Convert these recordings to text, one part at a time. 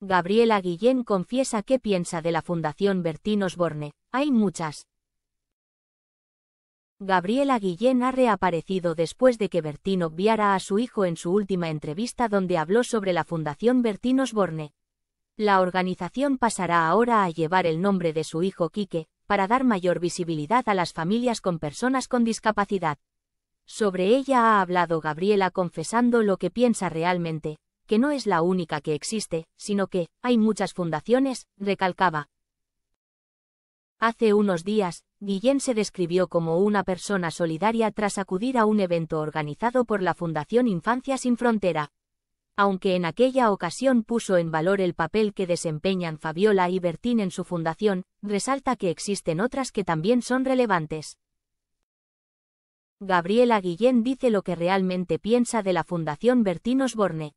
Gabriela Guillén confiesa qué piensa de la Fundación Bertín Osborne. Hay muchas. Gabriela Guillén ha reaparecido después de que Bertín obviara a su hijo en su última entrevista donde habló sobre la Fundación Bertín Osborne. La organización pasará ahora a llevar el nombre de su hijo Quique, para dar mayor visibilidad a las familias con personas con discapacidad. Sobre ella ha hablado Gabriela confesando lo que piensa realmente, que no es la única que existe, sino que, hay muchas fundaciones, recalcaba. Hace unos días, Guillén se describió como una persona solidaria tras acudir a un evento organizado por la Fundación Infancia Sin Frontera. Aunque en aquella ocasión puso en valor el papel que desempeñan Fabiola y Bertín en su fundación, resalta que existen otras que también son relevantes. Gabriela Guillén dice lo que realmente piensa de la Fundación Bertín Osborne.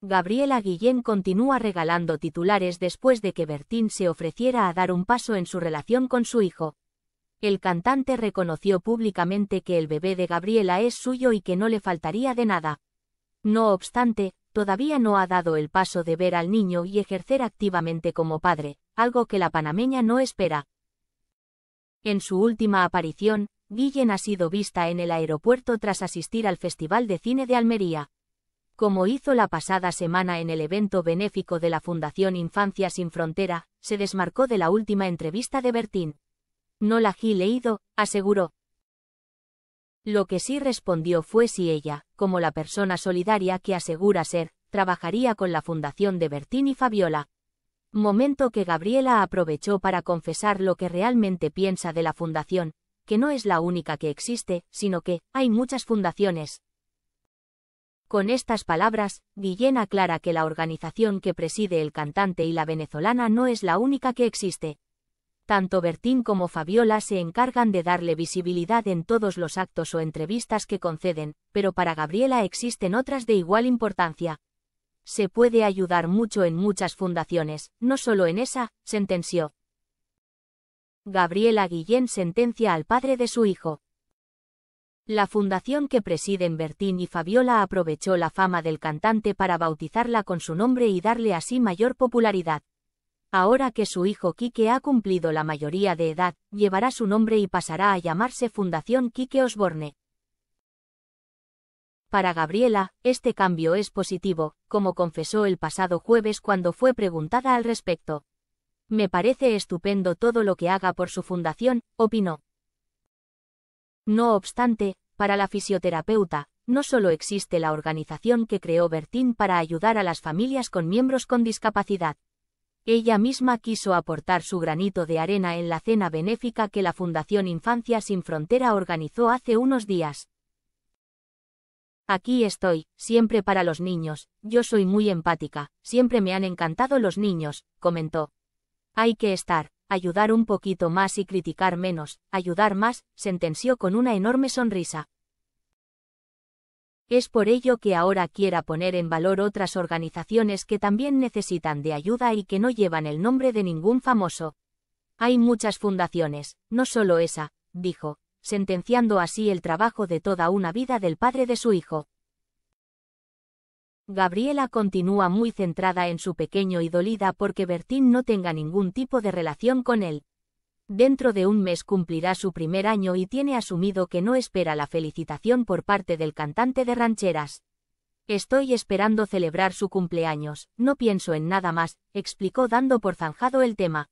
Gabriela Guillén continúa regalando titulares después de que Bertín se ofreciera a dar un paso en su relación con su hijo. El cantante reconoció públicamente que el bebé de Gabriela es suyo y que no le faltaría de nada. No obstante, todavía no ha dado el paso de ver al niño y ejercer activamente como padre, algo que la panameña no espera. En su última aparición, Guillén ha sido vista en el aeropuerto tras asistir al Festival de Cine de Almería. Como hizo la pasada semana en el evento benéfico de la Fundación Infancia Sin Frontera, se desmarcó de la última entrevista de Bertín. No la he leído, aseguró. Lo que sí respondió fue si ella, como la persona solidaria que asegura ser, trabajaría con la Fundación de Bertín y Fabiola. Momento que Gabriela aprovechó para confesar lo que realmente piensa de la Fundación, que no es la única que existe, sino que hay muchas fundaciones. Con estas palabras, Guillén aclara que la organización que preside el cantante y la venezolana no es la única que existe. Tanto Bertín como Fabiola se encargan de darle visibilidad en todos los actos o entrevistas que conceden, pero para Gabriela existen otras de igual importancia. Se puede ayudar mucho en muchas fundaciones, no solo en esa, sentenció. Gabriela Guillén sentencia al padre de su hijo. La fundación que presiden Bertín y Fabiola aprovechó la fama del cantante para bautizarla con su nombre y darle así mayor popularidad. Ahora que su hijo Quique ha cumplido la mayoría de edad, llevará su nombre y pasará a llamarse Fundación Quique Osborne. Para Gabriela, este cambio es positivo, como confesó el pasado jueves cuando fue preguntada al respecto. Me parece estupendo todo lo que haga por su fundación, opinó. No obstante, para la fisioterapeuta, no solo existe la organización que creó Bertín para ayudar a las familias con miembros con discapacidad. Ella misma quiso aportar su granito de arena en la cena benéfica que la Fundación Infancia Sin Frontera organizó hace unos días. Aquí estoy, siempre para los niños, yo soy muy empática, siempre me han encantado los niños, comentó. Hay que estar, ayudar un poquito más y criticar menos, ayudar más, sentenció con una enorme sonrisa. Es por ello que ahora quiera poner en valor otras organizaciones que también necesitan de ayuda y que no llevan el nombre de ningún famoso. Hay muchas fundaciones, no solo esa, dijo, sentenciando así el trabajo de toda una vida del padre de su hijo. Gabriela continúa muy centrada en su pequeño y dolida porque Bertín no tenga ningún tipo de relación con él. Dentro de un mes cumplirá su primer año y tiene asumido que no espera la felicitación por parte del cantante de rancheras. Estoy esperando celebrar su cumpleaños, no pienso en nada más, explicó dando por zanjado el tema.